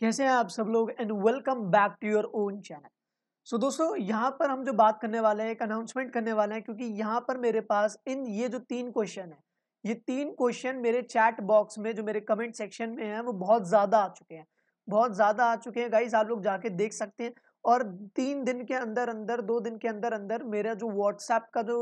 कैसे हैं आप सब लोग and welcome back to your own channel so दोस्तों यहाँ पर हम जो बात करने वाले हैं एक अनाउंसमेंट करने वाले हैं क्योंकि यहाँ पर मेरे पास इन ये जो तीन क्वेश्चन है ये तीन क्वेश्चन मेरे चैट बॉक्स में जो मेरे कमेंट सेक्शन में है वो बहुत ज़्यादा आ चुके हैं बहुत ज़्यादा आ चुके हैं गाइज आप लोग जाके देख सकते हैं और तीन दिन के अंदर अंदर दो दिन के अंदर अंदर मेरा जो व्हाट्सएप का जो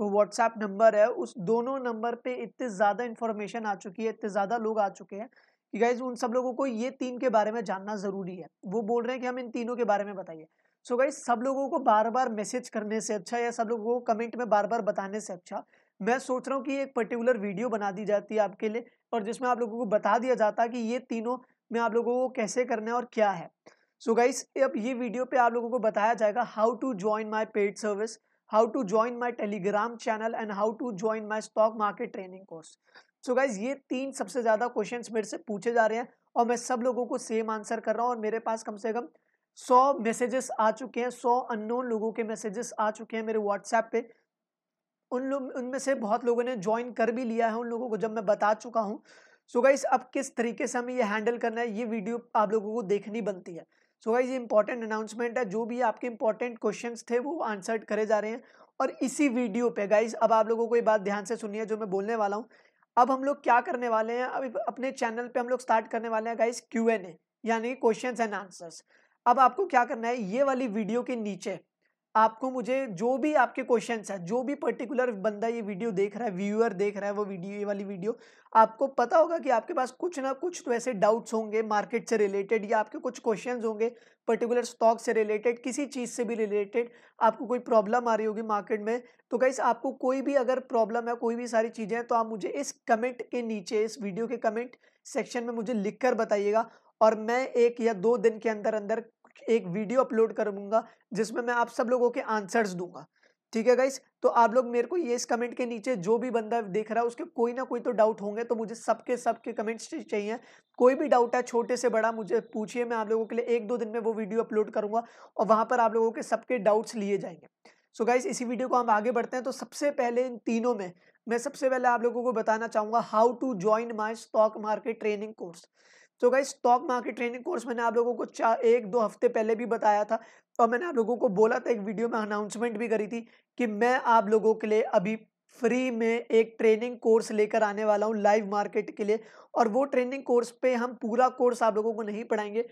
व्हाट्सएप नंबर है उस दोनों नंबर पे इतने ज़्यादा इन्फॉर्मेशन आ चुकी है इतने ज़्यादा लोग आ चुके हैं कि गाइज उन सब लोगों को ये तीन के बारे में जानना ज़रूरी है वो बोल रहे हैं कि हम इन तीनों के बारे में बताइए सो गाइज सब लोगों को बार बार मैसेज करने से अच्छा या सब लोगों को कमेंट में बार बार बताने से अच्छा मैं सोच रहा हूँ कि एक पर्टिकुलर वीडियो बना दी जाती है आपके लिए और जिसमें आप लोगों को बता दिया जाता है कि ये तीनों में आप लोगों को कैसे करना है और क्या है सो so गाइस अब ये वीडियो पे आप लोगों को बताया जाएगा how to join my paid service how to join my Telegram channel and how to join my stock market training course so so guys ये तीन सबसे ज़्यादा क्वेश्चन मेरे से पूछे जा रहे हैं और मैं सब लोगों को सेम आंसर कर रहा हूँ और मेरे पास कम से कम सौ मैसेजेस आ चुके हैं सौ अननोन लोगों के मैसेजेस आ चुके हैं मेरे व्हाट्सएप पे उन लोग उनमें से बहुत लोगों ने ज्वाइन कर भी लिया है उन लोगों को जब मैं बता चुका हूँ सो गाइज अब किस तरीके से हमें ये हैंडल करना है ये वीडियो आप लोगों को देखनी बनती है सो गाइज ये इंपॉर्टेंट अनाउंसमेंट है जो भी आपके इंपॉर्टेंट क्वेश्चन थे वो आंसर करे जा रहे हैं और इसी वीडियो पे गाइज अब आप लोगों को ये बात ध्यान से सुनिए जो मैं बोलने वाला हूँ अब हम लोग क्या करने वाले हैं अब अपने चैनल पे हम लोग स्टार्ट करने वाले हैं गाइस क्यू एन ए यानी क्वेश्चन एंड आंसर्स अब आपको क्या करना है ये वाली वीडियो के नीचे आपको मुझे जो भी आपके क्वेश्चन है जो भी पर्टिकुलर बंदा ये वीडियो देख रहा है व्यूअर देख रहा है वो वीडियो ये वाली वीडियो आपको पता होगा कि आपके पास कुछ ना कुछ तो ऐसे डाउट्स होंगे मार्केट से रिलेटेड या आपके कुछ क्वेश्चंस होंगे पर्टिकुलर स्टॉक से रिलेटेड किसी चीज़ से भी रिलेटेड आपको कोई प्रॉब्लम आ रही होगी मार्केट में तो कैसे आपको कोई भी अगर प्रॉब्लम है कोई भी सारी चीज़ें हैं तो आप मुझे इस कमेंट के नीचे इस वीडियो के कमेंट सेक्शन में मुझे लिख बताइएगा और मैं एक या दो दिन के अंदर अंदर एक वीडियो अपलोड करूंगा जिसमें मैं आप सब लोगों के आंसर्स दूंगा ठीक है गाइस तो आप लोग मेरे को ये इस कमेंट के नीचे जो भी बंदा देख रहा है उसके कोई ना कोई तो डाउट होंगे तो मुझे सबके सबके कमेंट्स चाहिए कोई भी डाउट है छोटे से बड़ा मुझे पूछिए मैं आप लोगों के लिए एक दो दिन में वो वीडियो अपलोड करूंगा और वहां पर आप लोगों के सबके डाउट्स लिए जाएंगे सो so इसी वीडियो को हम आगे बढ़ते हैं तो सबसे पहले इन तीनों में मैं सबसे पहले आप लोगों को बताना चाहूंगा how to join my stock market training course तो guys stock market training course मैंने आप लोगों को चार एक दो हफ्ते पहले भी बताया था और मैंने आप लोगों को बोला था एक वीडियो में अनाउंसमेंट भी करी थी कि मैं आप लोगों के लिए अभी फ्री में एक ट्रेनिंग कोर्स लेकर आने वाला हूँ लाइव मार्केट के लिए और वो ट्रेनिंग कोर्स पे हम पूरा कोर्स आप लोगों को नहीं पढ़ाएंगे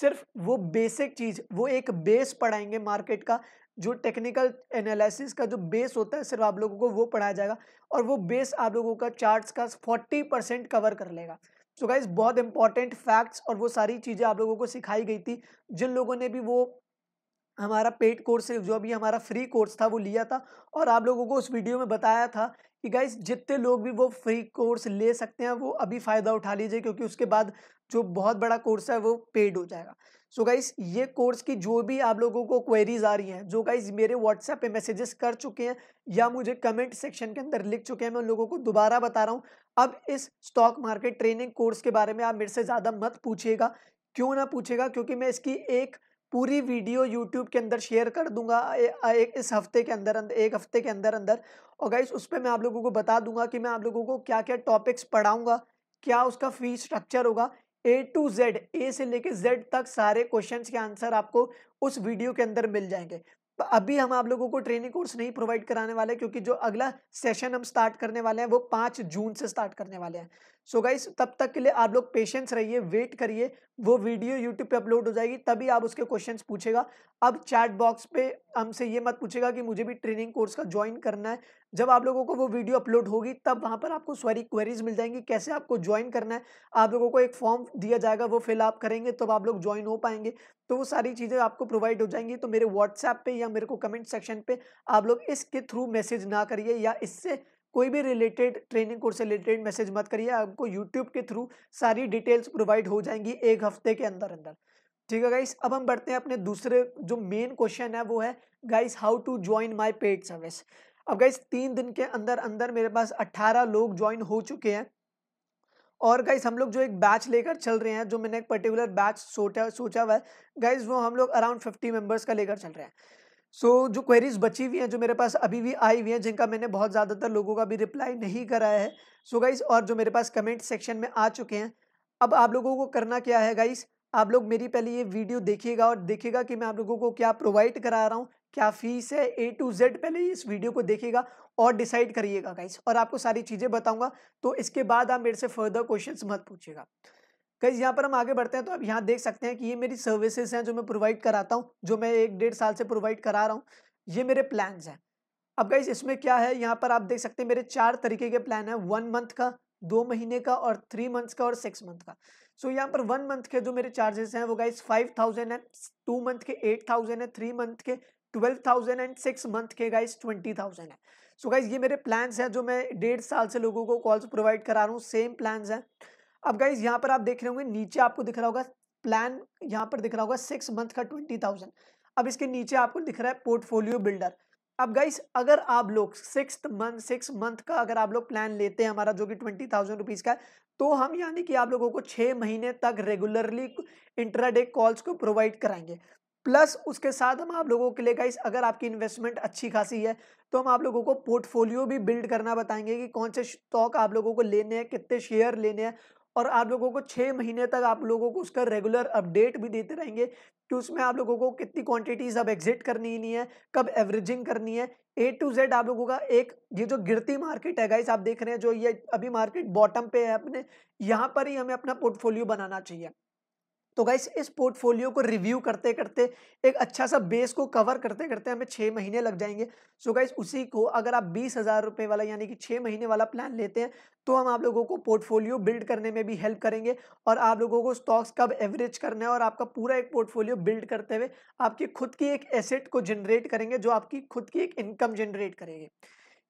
सिर्फ वो बेसिक चीज़ वो एक बेस पढ़ाएंगे मार्केट का जो टेक्निकल एनालिसिस का जो बेस होता है सिर्फ आप लोगों को वो पढ़ाया जाएगा और वो बेस आप लोगों का चार्ट्स का फोर्टी परसेंट कवर कर लेगा सो गाइज बहुत इंपॉर्टेंट फैक्ट्स और वो सारी चीज़ें आप लोगों को सिखाई गई थी जिन लोगों ने भी वो हमारा पेड कोर्स जो भी हमारा फ्री कोर्स था वो लिया था और आप लोगों को उस वीडियो में बताया था कि गाइज जितने लोग भी वो फ्री कोर्स ले सकते हैं वो अभी फ़ायदा उठा लीजिए क्योंकि उसके बाद जो बहुत बड़ा कोर्स है वो पेड हो जाएगा सो so गाइज ये कोर्स की जो भी आप लोगों को क्वेरीज आ रही हैं जो गाइज मेरे व्हाट्सएप पे मैसेजेस कर चुके हैं या मुझे कमेंट सेक्शन के अंदर लिख चुके हैं मैं उन लोगों को दोबारा बता रहा हूँ अब इस स्टॉक मार्केट ट्रेनिंग कोर्स के बारे में आप मेरे से ज़्यादा मत पूछिएगा क्यों ना पूछेगा क्योंकि मैं इसकी एक पूरी वीडियो यूट्यूब के अंदर शेयर कर दूंगा एक इस हफ्ते के अंदर अंदर एक हफ्ते के अंदर अंदर और गाइस उस पर मैं आप लोगों को बता दूंगा कि मैं आप लोगों को क्या क्या टॉपिक्स पढ़ाऊंगा क्या उसका फी स्ट्रक्चर होगा ए टू जेड ए से लेके जेड तक सारे क्वेश्चंस के आंसर आपको उस वीडियो के अंदर मिल जाएंगे अभी हम आप लोगों को ट्रेनिंग कोर्स नहीं प्रोवाइड कराने वाले क्योंकि जो अगला सेशन हम स्टार्ट करने वाले हैं वो पाँच जून से स्टार्ट करने वाले हैं सो so गाइस तब तक के लिए आप लोग पेशेंस रहिए वेट करिए वो वीडियो यूट्यूब पे अपलोड हो जाएगी तभी आप उसके क्वेश्चंस पूछेगा अब चैट बॉक्स पे हमसे ये मत पूछेगा कि मुझे भी ट्रेनिंग कोर्स का ज्वाइन करना है जब आप लोगों को वो वीडियो अपलोड होगी तब वहाँ पर आपको सारी क्वेरीज मिल जाएंगी कैसे आपको ज्वाइन करना है आप लोगों को एक फॉर्म दिया जाएगा वो फिल आप करेंगे तब आप लोग ज्वाइन हो पाएंगे तो वो सारी चीज़ें आपको प्रोवाइड हो जाएंगी तो मेरे व्हाट्सएप पे या मेरे को कमेंट सेक्शन पे आप लोग इसके थ्रू मैसेज ना करिए या इससे कोई भी रिलेटेड ट्रेनिंग कोर्स से रिलेटेड मैसेज मत करिए आपको यूट्यूब के थ्रू सारी डिटेल्स प्रोवाइड हो जाएंगी एक हफ्ते के अंदर अंदर ठीक है गाइस अब हम बढ़ते हैं अपने दूसरे जो मेन क्वेश्चन है वो है guys how to join my paid service अब गाइस तीन दिन के अंदर अंदर मेरे पास अट्ठारह लोग ज्वाइन हो चुके हैं और गाइस हम लोग जो एक बैच लेकर चल रहे हैं जो मैंने एक पर्टिकुलर बैच सोचा सोचा हुआ है गाइस वो हम लोग अराउंड फिफ्टी मेंबर्स का लेकर चल रहे हैं सो so, जो क्वेरीज बची हुई हैं जो मेरे पास अभी भी आई हुई हैं जिनका मैंने बहुत ज़्यादातर लोगों का भी रिप्लाई नहीं कराया है सो so, गाइस और जो मेरे पास कमेंट सेक्शन में आ चुके हैं अब आप लोगों को करना क्या है गाइस आप लोग मेरी पहले ये वीडियो देखिएगा और देखिएगा कि मैं आप लोगों को क्या प्रोवाइड करा रहा हूँ क्या फीस है ए टू जेड पहले इस वीडियो को देखिएगा और डिसाइड करिएगा गाइस और आपको सारी चीज़ें बताऊँगा तो इसके बाद आप मेरे से फर्दर क्वेश्चन मत पूछिएगा कई यहाँ पर हम आगे बढ़ते हैं तो आप यहाँ देख सकते हैं कि ये मेरी सर्विसेज हैं जो मैं प्रोवाइड कराता हूँ जो मैं एक डेढ़ साल से प्रोवाइड करा रहा हूँ ये मेरे प्लान्स हैं अब गाइज इसमें क्या है यहाँ पर आप देख सकते हैं मेरे चार तरीके के प्लान हैं वन मंथ का दो महीने का और थ्री मंथ्स का और सिक्स मंथ का सो so, यहाँ पर वन मंथ के जो मेरे चार्जेस हैं वो गाइज फाइव थाउजेंड है टू मंथ के एट थाउजेंड है थ्री मंथ के twelve thousand and six month के गाइज ट्वेंटी थाउजेंड है सो so, गाइज ये मेरे प्लान्स हैं जो मैं डेढ़ साल से लोगों को कॉल्स प्रोवाइड करा रहा हूँ सेम प्लान्स हैं अब गाइज यहाँ पर आप देख रहे होंगे नीचे आपको दिख रहा होगा प्लान यहाँ पर दिख रहा होगा सिक्स मंथ का ट्वेंटी थाउजेंड अब इसके नीचे आपको दिख रहा है पोर्टफोलियो बिल्डर अब गाइज अगर आप लोग सिक्स मंथ सिक्स मंथ का अगर आप लोग प्लान लेते हैं हमारा जो कि ट्वेंटी थाउजेंड रुपीज़ का है तो हम यानी कि आप लोगों को छः महीने तक रेगुलरली इंट्राडे कॉल्स को प्रोवाइड कराएंगे प्लस उसके साथ हम आप लोगों के लिए गाइस अगर आपकी इन्वेस्टमेंट अच्छी खासी है तो हम आप लोगों को पोर्टफोलियो भी बिल्ड करना बताएंगे कि कौन से स्टॉक आप लोगों को लेने हैं कितने शेयर लेने हैं और आप लोगों को छः महीने तक आप लोगों को उसका रेगुलर अपडेट भी देते रहेंगे कि उसमें आप लोगों को कितनी क्वांटिटीज़ अब एग्जिट करनी नहीं है कब एवरेजिंग करनी है ए टू जेड आप लोगों का एक ये जो गिरती मार्केट है गाइस आप देख रहे हैं जो ये अभी मार्केट बॉटम पे है अपने यहाँ पर ही हमें अपना पोर्टफोलियो बनाना चाहिए तो गाइस इस पोर्टफोलियो को रिव्यू करते करते एक अच्छा सा बेस को कवर करते करते हमें छः महीने लग जाएंगे सो so गाइस उसी को अगर आप बीस हज़ार रुपये वाला यानी कि छः महीने वाला प्लान लेते हैं तो हम आप लोगों को पोर्टफोलियो बिल्ड करने में भी हेल्प करेंगे और आप लोगों को स्टॉक्स कब एवरेज करना है और आपका पूरा एक पोर्टफोलियो बिल्ड करते हुए आपकी खुद की एक एसेट को जनरेट करेंगे जो आपकी खुद की एक इनकम जनरेट करेंगे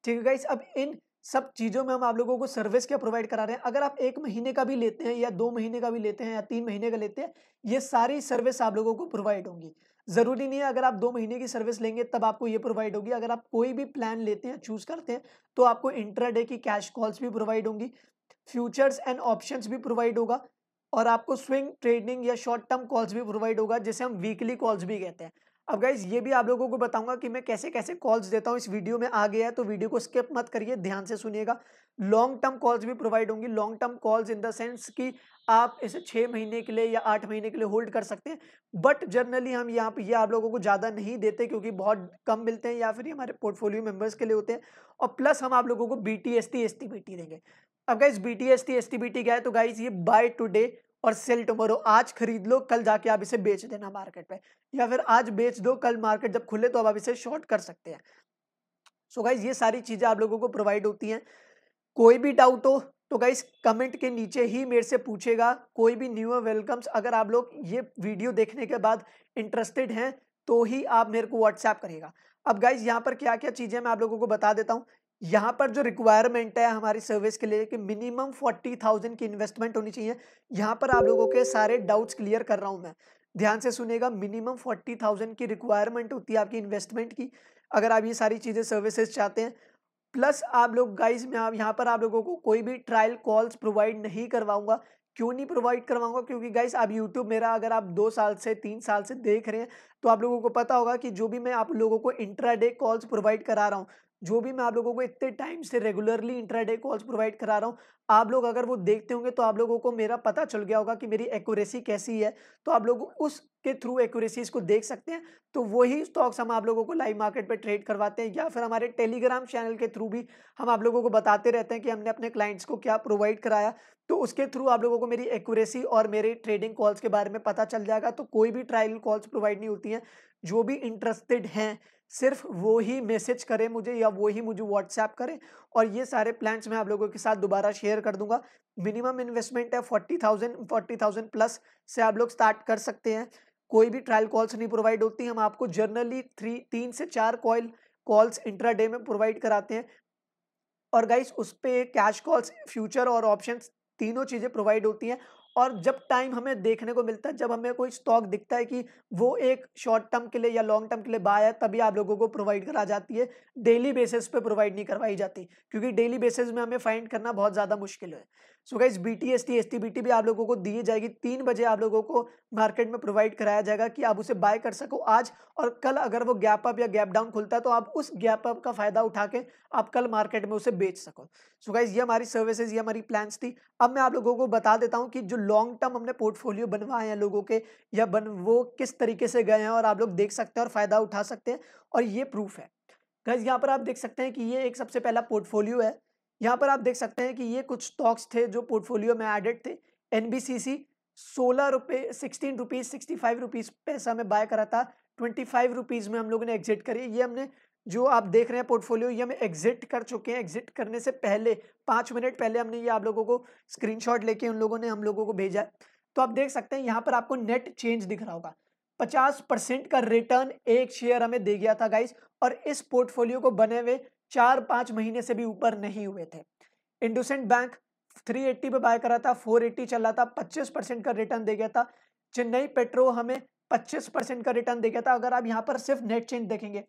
ठीक है गाइस अब इन सब चीज़ों में हम आप लोगों को सर्विस क्या प्रोवाइड करा रहे हैं अगर आप एक महीने का भी लेते हैं या दो महीने का भी लेते हैं या तीन महीने का लेते हैं ये सारी सर्विस आप लोगों को प्रोवाइड होंगी ज़रूरी नहीं है अगर आप दो महीने की सर्विस लेंगे तब आपको ये प्रोवाइड होगी अगर आप कोई भी प्लान लेते हैं चूज़ करते हैं तो आपको इंट्राडे की कैश कॉल्स भी प्रोवाइड होंगी फ्यूचर्स एंड ऑप्शंस भी प्रोवाइड होगा और आपको स्विंग ट्रेडिंग या शॉर्ट टर्म कॉल्स भी प्रोवाइड होगा जिसे हम वीकली कॉल्स भी कहते हैं अब गाइज ये भी आप लोगों को बताऊंगा कि मैं कैसे कैसे कॉल्स देता हूँ इस वीडियो में आ गया है तो वीडियो को स्किप मत करिए ध्यान से सुनिएगा लॉन्ग टर्म कॉल्स भी प्रोवाइड होंगी long term calls in the sense कि आप इसे छः महीने के लिए या आठ महीने के लिए होल्ड कर सकते हैं बट जनरली हम यहाँ पे ये यह आप लोगों को ज़्यादा नहीं देते क्योंकि बहुत कम मिलते हैं या फिर हमारे पोर्टफोलियो मेम्बर्स के लिए होते हैं और प्लस हम आप लोगों को B T S T S T B T देंगे अब guys B T S T S T B T क्या है तो गाइज ये बाय टूडे और सेल टुमारो आज खरीद लो कल जाके आप इसे बेच देना मार्केट पे या फिर आज बेच दो कल मार्केट जब खुले तो आप इसे शॉर्ट कर सकते हैं सो so गाइज ये सारी चीज़ें आप लोगों को प्रोवाइड होती हैं कोई भी डाउट हो तो गाइज कमेंट के नीचे ही मेरे से पूछेगा कोई भी न्यू वेलकम्स अगर आप लोग ये वीडियो देखने के बाद इंटरेस्टेड हैं तो ही आप मेरे को व्हाट्सएप करेगा अब गाइज यहाँ पर क्या क्या चीज़ें मैं आप लोगों को बता देता हूँ यहाँ पर जो रिक्वायरमेंट है हमारी सर्विस के लिए कि मिनिमम फोर्टी थाउजेंड की इन्वेस्टमेंट होनी चाहिए यहाँ पर आप लोगों के सारे डाउट्स क्लियर कर रहा हूँ मैं ध्यान से सुनेगा मिनिमम फोर्टी थाउजेंड की रिक्वायरमेंट होती है आपकी इन्वेस्टमेंट की अगर आप ये सारी चीज़ें सर्विसेज चाहते हैं प्लस आप लोग गाइज में आप यहाँ पर आप लोगों को कोई भी ट्रायल कॉल्स प्रोवाइड नहीं करवाऊंगा क्यों नहीं प्रोवाइड करवाऊंगा क्योंकि गाइस आप यूट्यूब मेरा अगर आप दो साल से तीन साल से देख रहे हैं तो आप लोगों को पता होगा कि जो भी मैं आप लोगों को इंट्रा डे कॉल्स प्रोवाइड करा रहा हूँ जो भी मैं आप लोगों को इतने टाइम से रेगुलरली इंट्राडे कॉल्स प्रोवाइड करा रहा हूँ आप लोग अगर वो देखते होंगे तो आप लोगों को मेरा पता चल गया होगा कि मेरी एक्यूरेसी कैसी है तो आप लोग उसके थ्रू एक्यूरेसीज को देख सकते हैं तो वही स्टॉक्स हम आप लोगों को लाइव मार्केट पे ट्रेड करवाते हैं या फिर हमारे टेलीग्राम चैनल के थ्रू भी हम आप लोगों को बताते रहते हैं कि हमने अपने क्लाइंट्स को क्या प्रोवाइड कराया तो उसके थ्रू आप लोगों को मेरी एक्यूरेसी और मेरे ट्रेडिंग कॉल्स के बारे में पता चल जाएगा तो कोई भी ट्रायल कॉल्स प्रोवाइड नहीं होती हैं जो भी इंटरेस्टेड हैं सिर्फ वो ही मैसेज करें मुझे या वो ही मुझे व्हाट्सएप करें और ये सारे प्लान्स मैं आप लोगों के साथ दोबारा शेयर कर दूंगा मिनिमम इन्वेस्टमेंट है forty thousand forty thousand plus से आप लोग स्टार्ट कर सकते हैं कोई भी ट्रायल कॉल्स नहीं प्रोवाइड होती हम आपको जर्नली थ्री तीन से चार कॉल कॉल्स इंट्रा डे में प्रोवाइड कराते हैं और गाइस उस पर कैश कॉल्स फ्यूचर और ऑप्शन तीनों चीज़ें प्रोवाइड होती हैं और जब टाइम हमें देखने को मिलता है जब हमें कोई स्टॉक दिखता है कि वो एक शॉर्ट टर्म के लिए या लॉन्ग टर्म के लिए बाय है तभी आप लोगों को प्रोवाइड करा जाती है डेली बेसिस पे प्रोवाइड नहीं करवाई जाती क्योंकि डेली बेसिस में हमें फाइंड करना बहुत ज़्यादा मुश्किल है so guys B T S T S T B T भी आप लोगों को दी जाएगी तीन बजे आप लोगों को मार्केट में प्रोवाइड कराया जाएगा कि आप उसे बाय कर सको आज और कल अगर वो गैप अप या गैप डाउन खुलता है तो आप उस गैप अप का फायदा उठा के आप कल मार्केट में उसे बेच सको सो गाइज ये हमारी सर्विसेज ये हमारी प्लान्स थी अब मैं आप लोगों को बता देता हूँ कि जो लॉन्ग टर्म हमने पोर्टफोलियो बनवाए हैं लोगों के या बन वो किस तरीके से गए हैं और आप लोग देख सकते हैं और फ़ायदा उठा सकते हैं और ये प्रूफ है गाइज यहाँ पर आप देख सकते हैं कि ये एक सबसे पहला पोर्टफोलियो है यहाँ पर आप देख सकते हैं कि ये कुछ स्टॉक्स थे जो पोर्टफोलियो में एडेड थे एन बी सी सी सोलह रुपये sixteen rupees sixty five rupees पैसा में बाय करा था ट्वेंटी फाइव रुपीज़ में हम लोगों ने एग्जिट करी ये हमने जो आप देख रहे हैं पोर्टफोलियो ये हम एग्जिट कर चुके हैं एग्जिट करने से पहले पाँच मिनट पहले हमने ये आप लोगों को शॉट लेके उन लोगों ने हम लोगों को भेजा तो आप देख सकते हैं यहाँ पर आपको नेट चेंज दिख रहा होगा पचास परसेंट का रिटर्न एक शेयर हमें दे गया था गाइस और इस पोर्टफोलियो को बने हुए चार पांच महीने से भी ऊपर नहीं हुए थे इंडोसेंट बैंक 380 पे बाय करा था 480 चल रहा था 25 परसेंट का रिटर्न दे गया था चेन्नई पेट्रो हमें 25 परसेंट का रिटर्न दे गया था अगर आप यहाँ पर सिर्फ नेट चेंज देखेंगे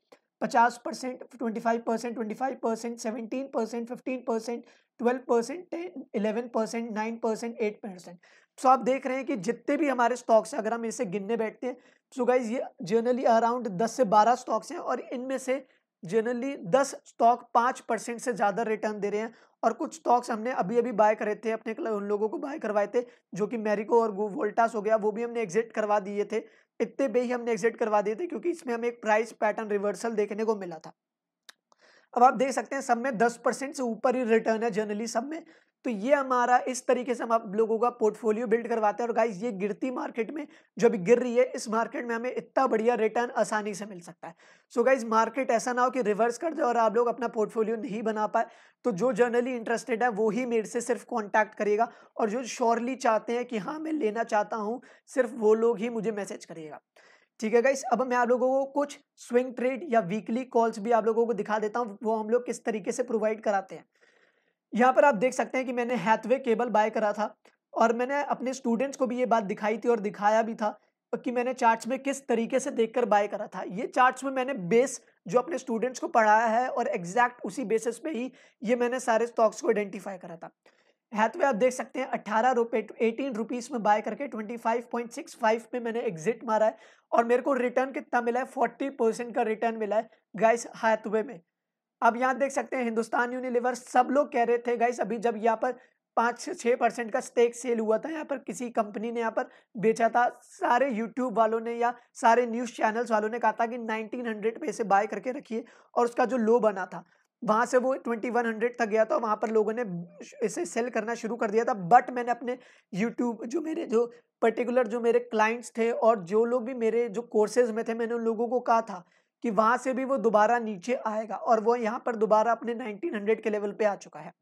50 percent twenty percent twenty percent seventeen percent fifteen percent twelve percent ten eleven percent nine percent eight percent so आप देख रहे हैं कि जितने भी हमारे स्टॉक्स हैं अगर हम इसे गिनने बैठते हैं सो so गाइज ये जनरली अराउंड दस से बारह स्टॉक्स हैं और इनमें से जनरली दस स्टॉक पाँच परसेंट से ज़्यादा रिटर्न दे रहे हैं और कुछ स्टॉक्स हमने अभी अभी बाय करे थे अपने उन लोगों को बाय करवाए थे जो कि मेरिको और वोल्टास हो गया वो भी हमने एग्जिट करवा दिए थे इतने पे ही हमने एग्जिट करवा दिए थे क्योंकि इसमें हमें एक प्राइस पैटर्न रिवर्सल देखने को मिला था अब आप देख सकते हैं सब में दस परसेंट से ऊपर ही रिटर्न है जनरली सब में तो ये हमारा इस तरीके से हम आप लोगों का पोर्टफोलियो बिल्ड करवाते हैं और गाइज ये गिरती मार्केट में जो अभी गिर रही है इस मार्केट में हमें इतना बढ़िया रिटर्न आसानी से मिल सकता है सो so गाइज मार्केट ऐसा ना हो कि रिवर्स कर जाए और आप लोग अपना पोर्टफोलियो नहीं बना पाए तो जो जनरली इंटरेस्टेड है वो ही मेरे से सिर्फ कॉन्टैक्ट करेगा और जो श्योरली चाहते हैं कि हाँ मैं लेना चाहता हूँ सिर्फ वो लोग ही मुझे मैसेज करिएगा ठीक है गाइस अब मैं आप लोगों को कुछ स्विंग ट्रेड या वीकली कॉल्स भी आप लोगों को दिखा देता हूँ वो हम लोग किस तरीके से प्रोवाइड कराते हैं यहाँ पर आप देख सकते हैं कि मैंने हैथवे केबल बाय करा था और मैंने अपने स्टूडेंट्स को भी ये बात दिखाई थी और दिखाया भी था कि मैंने चार्ट्स में किस तरीके से देखकर बाय करा था ये चार्ट्स में मैंने बेस जो अपने स्टूडेंट्स को पढ़ाया है और एग्जैक्ट उसी बेसिस पे ही ये मैंने सारे स्टॉक्स को आइडेंटिफाई करा था हैथवे आप देख सकते हैं अट्ठारह रुपये एटीन रुपीज़ में बाय करके twenty five point six five में मैंने एग्जिट मारा है और मेरे को रिटर्न कितना मिला है फोर्टी परसेंट का रिटर्न मिला है गाइस हैथवे में अब यहाँ देख सकते हैं हिंदुस्तान यूनिलीवर सब लोग कह रहे थे गाइस अभी जब यहाँ पर पाँच से छः परसेंट का स्टेक सेल हुआ था यहाँ पर किसी कंपनी ने यहाँ पर बेचा था सारे यूट्यूब वालों ने या सारे न्यूज़ चैनल्स वालों ने कहा था कि 1900 पे से बाय करके रखिए और उसका जो लो बना था वहाँ से वो 2100 तक गया था वहाँ पर लोगों ने इसे सेल करना शुरू कर दिया था बट मैंने अपने यूट्यूब जो मेरे जो पर्टिकुलर जो मेरे क्लाइंट्स थे और जो लोग भी मेरे जो कोर्सेज में थे मैंने उन लोगों को कहा था कि वहां से भी वो दोबारा नीचे आएगा और वो यहाँ पर दोबारा अपने 1900 के लेवल पे आ चुका है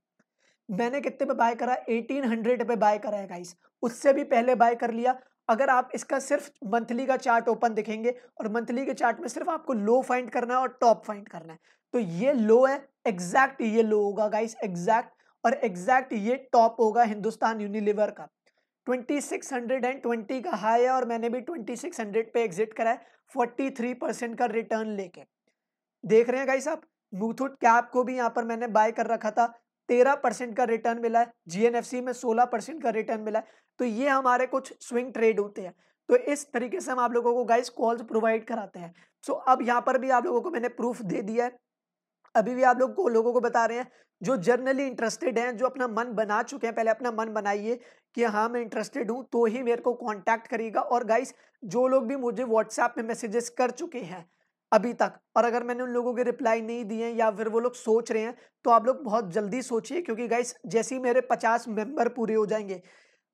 मैंने कितने पे बाय करा 1800 पे बाय करा है गाइस उससे भी पहले बाय कर लिया अगर आप इसका सिर्फ मंथली का चार्ट ओपन दिखेंगे और मंथली के चार्ट में सिर्फ आपको लो फाइंड करना है और टॉप फाइंड करना है तो ये लो है एग्जैक्ट ये लो होगा गाइस एग्जैक्ट और एग्जैक्ट ये टॉप होगा हिंदुस्तान यूनिलिवर का 2620 का हाई है और मैंने भी 2600 पे एग्जिट करा है 43 परसेंट का रिटर्न लेके देख रहे हैं गाइस साहब मुथुट कैप को भी यहाँ पर मैंने बाय कर रखा था तेरह परसेंट का रिटर्न मिला है जीएनएफसी में सोलह परसेंट का रिटर्न मिला है तो ये हमारे कुछ स्विंग ट्रेड होते हैं तो इस तरीके से हम आप लोगों को गाइस कॉल्स प्रोवाइड कराते हैं सो so, अब यहाँ पर भी आप लोगों को मैंने प्रूफ दे दिया है अभी भी आप लोग को लोगों को बता रहे हैं जो जर्नली इंटरेस्टेड हैं जो अपना मन बना चुके हैं पहले अपना मन बनाइए कि हाँ मैं इंटरेस्टेड हूँ तो ही मेरे को कॉन्टैक्ट करिएगा और गाइस जो लोग भी मुझे व्हाट्सएप में मैसेजेस कर चुके हैं अभी तक और अगर मैंने उन लोगों के रिप्लाई नहीं दिए या फिर वो लोग सोच रहे हैं तो आप लोग बहुत जल्दी सोचिए क्योंकि गाइस जैसे ही मेरे पचास मेंबर पूरे हो जाएंगे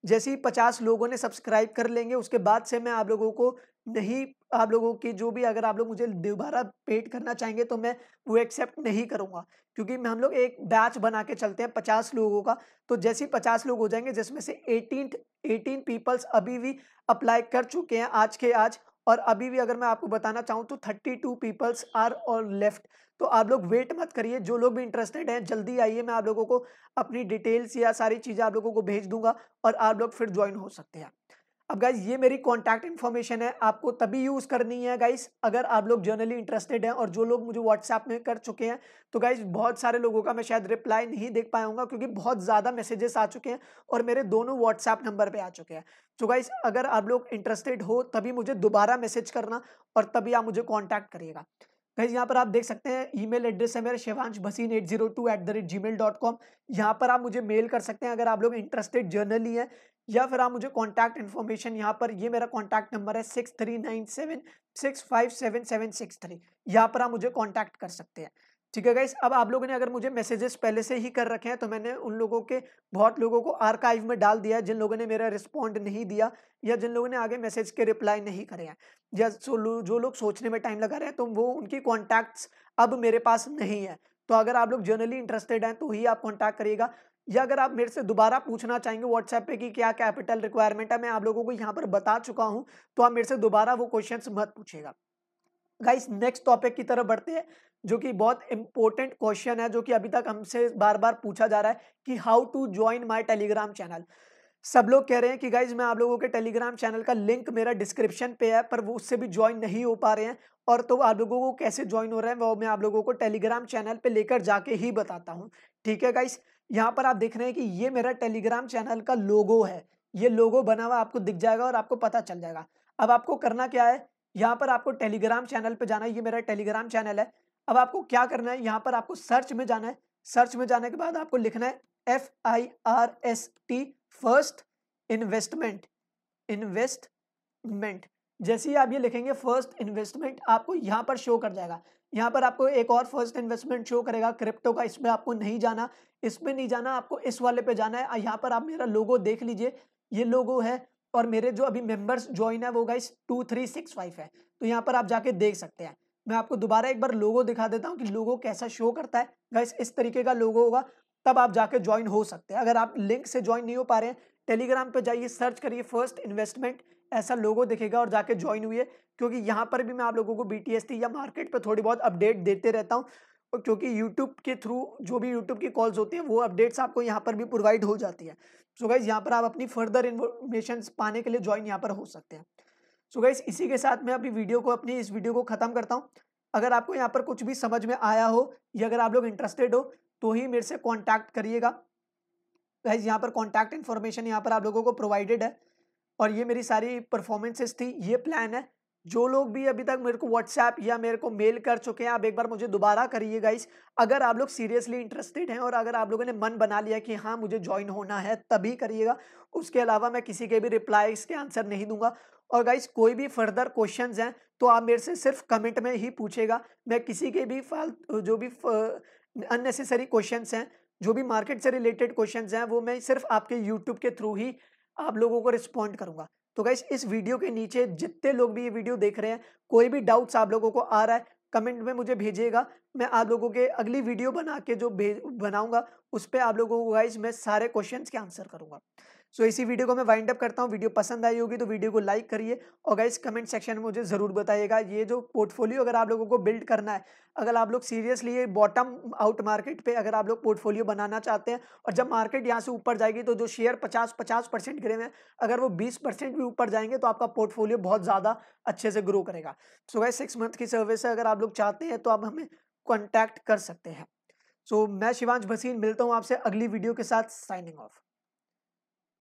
जैसे ही पचास लोगों ने सब्सक्राइब कर लेंगे उसके बाद से मैं आप लोगों को नहीं आप लोगों के जो भी अगर आप लोग मुझे दोबारा पेड करना चाहेंगे तो मैं वो एक्सेप्ट नहीं करूँगा क्योंकि मैं हम लोग एक बैच बना के चलते हैं पचास लोगों का तो जैसे ही पचास लोग हो जाएंगे जिसमें से एटीन एटीन पीपल्स अभी भी अप्लाई कर चुके हैं आज के आज और अभी भी अगर मैं आपको बताना चाहूँ तो थर्टी टू पीपल्स आर और लेफ्ट तो आप लोग वेट मत करिए जो लोग भी इंटरेस्टेड हैं जल्दी आइए मैं आप लोगों को अपनी डिटेल्स या सारी चीज़ें आप लोगों को भेज दूंगा और आप लोग फिर ज्वाइन हो सकते हैं अब गाइज ये मेरी कॉन्टैक्ट इन्फॉर्मेशन है आपको तभी यूज़ करनी है गाइज अगर आप लोग जर्नली इंटरेस्टेड हैं और जो लोग मुझे व्हाट्सएप में कर चुके हैं तो गाइज बहुत सारे लोगों का मैं शायद रिप्लाई नहीं देख पाऊंगा क्योंकि बहुत ज़्यादा मैसेजेस आ चुके हैं और मेरे दोनों व्हाट्सएप नंबर पर आ चुके हैं तो गाइज अगर आप लोग इंटरेस्टेड हो तभी मुझे दोबारा मैसेज करना और तभी आप मुझे कॉन्टैक्ट करिएगा गाइज यहाँ पर आप देख सकते हैं ईमेल एड्रेस है मेरा Shivansh Bhasin at zero two at the rate Gmail dot com यहाँ पर आप मुझे मेल कर सकते हैं अगर आप लोग इंटरेस्टेड जर्नली हैं या फिर आप मुझे कॉन्टैक्ट इन्फॉर्मेशन यहाँ पर ये मेरा कॉन्टैक्ट नंबर है six three nine seven six five seven seven six three यहाँ पर आप मुझे कॉन्टैक्ट कर सकते हैं ठीक है गाइस अब आप लोगों ने अगर मुझे मैसेजेस पहले से ही कर रखे हैं तो मैंने उन लोगों के बहुत लोगों को आर्काइव में डाल दिया जिन लोगों ने मेरा रिस्पॉन्ड नहीं दिया या जिन लोगों ने आगे मैसेज के रिप्लाई नहीं करे हैं या जो लोग सोचने में टाइम लगा रहे हैं तो वो उनकी कॉन्टैक्ट्स अब मेरे पास नहीं है तो अगर आप लोग जनरली इंटरेस्टेड हैं तो ही आप कॉन्टैक्ट करिएगा या अगर आप मेरे से दोबारा पूछना चाहेंगे व्हाट्सएप पे कि क्या कैपिटल रिक्वायरमेंट है मैं आप लोगों को यहाँ पर बता चुका हूँ तो आप मेरे से दोबारा वो क्वेश्चंस मत पूछेगा गाइस नेक्स्ट टॉपिक की तरफ बढ़ते हैं जो कि बहुत इंपॉर्टेंट क्वेश्चन है जो कि अभी तक हमसे बार बार पूछा जा रहा है कि how to join my Telegram channel सब लोग कह रहे हैं कि गाइज मैं आप लोगों के टेलीग्राम चैनल का लिंक मेरा डिस्क्रिप्शन पे है पर वो उससे भी ज्वाइन नहीं हो पा रहे हैं और तो आप लोगों को कैसे ज्वाइन हो रहे हैं वो मैं आप लोगों को टेलीग्राम चैनल पे लेकर जाके ही बताता हूँ ठीक है गाइस यहाँ पर आप देख रहे हैं कि ये मेरा टेलीग्राम चैनल का लोगो है ये लोगो बना हुआ आपको दिख जाएगा और आपको पता चल जाएगा अब आपको करना क्या है यहाँ पर आपको टेलीग्राम चैनल पे जाना है ये मेरा टेलीग्राम चैनल है अब आपको क्या करना है यहाँ पर आपको सर्च में जाना है सर्च में जाने के बाद आपको लिखना है F I R S T first investment investment जैसे ही आप ये लिखेंगे फर्स्ट इन्वेस्टमेंट आपको यहाँ पर शो कर जाएगा यहाँ पर आपको एक और फर्स्ट इन्वेस्टमेंट शो करेगा क्रिप्टो का इसमें आपको नहीं जाना इसमें नहीं जाना आपको इस वाले पे जाना है यहाँ पर आप मेरा लोगो देख लीजिए ये लोगो है और मेरे जो अभी मेंबर्स ज्वाइन है वो guys two three six five है तो यहाँ पर आप जाके देख सकते हैं मैं आपको दोबारा एक बार लोगो दिखा देता हूँ कि लोगो कैसा शो करता है गाइस इस तरीके का लोगो होगा तब आप जाके ज्वाइन हो सकते हैं अगर आप लिंक से ज्वाइन नहीं हो पा रहे हैं टेलीग्राम पर जाइए सर्च करिए फर्स्ट इन्वेस्टमेंट ऐसा लोगो दिखेगा और जाके ज्वाइन हुई क्योंकि यहाँ पर भी मैं आप लोगों को बी या मार्केट पर थोड़ी बहुत अपडेट देते रहता हूँ क्योंकि यूट्यूब के थ्रू जो भी यूट्यूब की कॉल्स होती हैं वो अपडेट्स आपको यहाँ पर भी प्रोवाइड हो जाती है सो गाइज यहाँ पर आप अपनी फर्दर इन्फॉर्मेशन पाने के लिए ज्वाइन यहाँ पर हो सकते हैं सो गाइज इसी के साथ मैं अपनी वीडियो को अपनी इस वीडियो को ख़त्म करता हूँ अगर आपको यहाँ पर कुछ भी समझ में आया हो या अगर आप लोग इंटरेस्टेड हो तो ही मेरे से कॉन्टैक्ट करिएगा गाइज यहाँ पर कॉन्टैक्ट इन्फॉर्मेशन यहाँ पर आप लोगों को प्रोवाइडेड है और ये मेरी सारी परफॉर्मेंसेस थी ये प्लान है जो लोग भी अभी तक मेरे को व्हाट्सएप या मेरे को मेल कर चुके हैं आप एक बार मुझे दोबारा करिए गाइस अगर आप लोग सीरियसली इंटरेस्टेड हैं और अगर आप लोगों ने मन बना लिया कि हाँ मुझे ज्वाइन होना है तभी करिएगा उसके अलावा मैं किसी के भी रिप्लाई इसके आंसर नहीं दूंगा और गाइस कोई भी फर्दर क्वेश्चन हैं तो आप मेरे से सिर्फ कमेंट में ही पूछेगा मैं किसी के भी फाल जो भी अननेसेसरी क्वेश्चन हैं जो भी मार्केट से रिलेटेड क्वेश्चन हैं वो मैं सिर्फ आपके यूट्यूब के थ्रू ही आप लोगों को रिस्पॉन्ड करूँगा तो गाइस इस वीडियो के नीचे जितने लोग भी ये वीडियो देख रहे हैं कोई भी डाउट्स आप लोगों को आ रहा है कमेंट में मुझे भेजिएगा मैं आप लोगों के अगली वीडियो बना के जो भेज बनाऊंगा उस पर आप लोगों को गाइज मैं सारे क्वेश्चन के आंसर करूंगा सो इसी वीडियो को मैं वाइंड अप करता हूँ वीडियो पसंद आई होगी तो वीडियो को लाइक करिए और गाइस कमेंट सेक्शन में मुझे ज़रूर बताइएगा ये जो पोर्टफोलियो अगर आप लोगों को बिल्ड करना है अगर आप लोग सीरियसली ये बॉटम आउट मार्केट पे अगर आप लोग पोर्टफोलियो बनाना चाहते हैं और जब मार्केट यहाँ से ऊपर जाएगी तो जो शेयर पचास पचास परसेंट गिरे हैं अगर वो बीस परसेंट भी ऊपर जाएंगे तो आपका पोर्टफोलियो बहुत ज़्यादा अच्छे से ग्रो करेगा सो गाइस सिक्स मंथ की सर्विस है अगर आप लोग चाहते हैं तो आप हमें कॉन्टैक्ट कर सकते हैं सो so, मैं शिवांश भसीन मिलता हूँ आपसे अगली वीडियो के साथ साइनिंग ऑफ